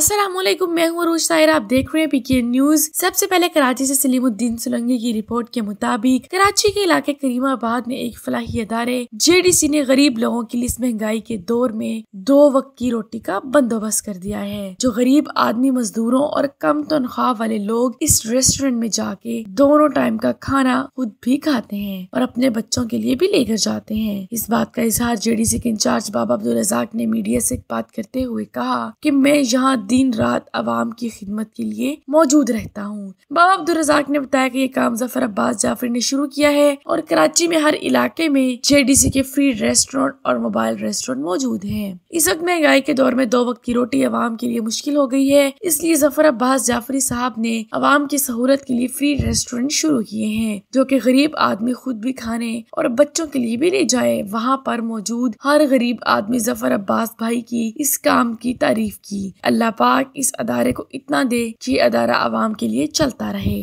असलम मैं हूँ रोज साहिर आप देख रहे हैं पीके न्यूज सबसे पहले कराची से सलीमुद्दीन सोलंगी की रिपोर्ट के मुताबिक कराची के इलाके करीमाबाद में एक फलाही अदारे सी ने गरीब लोगों के लिए इस महंगाई के दौर में दो वक्त की रोटी का बंदोबस्त कर दिया है जो गरीब आदमी मजदूरों और कम तनख्वाह वाले लोग इस रेस्टोरेंट में जाके दोनों टाइम का खाना खुद भी खाते हैं और अपने बच्चों के लिए भी लेकर जाते हैं इस बात का इजहार सी के इंचार्ज बाबा अब्दुल रजाक ने मीडिया से बात करते हुए कहा की मैं यहाँ दिन रात आवाम की खिदमत के लिए मौजूद रहता हूँ बाबा अब्दुल रजाक ने बताया कि ये काम जफर अब्बास जाफर ने शुरू किया है और कराची में हर इलाके में सी के फ्री रेस्टोरेंट और मोबाइल रेस्टोरेंट मौजूद है इस वक्त महंगाई के दौर में दो वक्त की रोटी आवाम के लिए मुश्किल हो गई है इसलिए जफर अब्बास जाफरी साहब ने आवाम की सहूलत के लिए फ्री रेस्टोरेंट शुरू किए हैं जो की गरीब आदमी खुद भी खाने और बच्चों के लिए भी ले जाए वहाँ पर मौजूद हर गरीब आदमी जफर अब्बास भाई की इस काम की तारीफ की अल्लाह पाक इस अदारे को इतना दे कि अदारा आवाम के लिए चलता रहे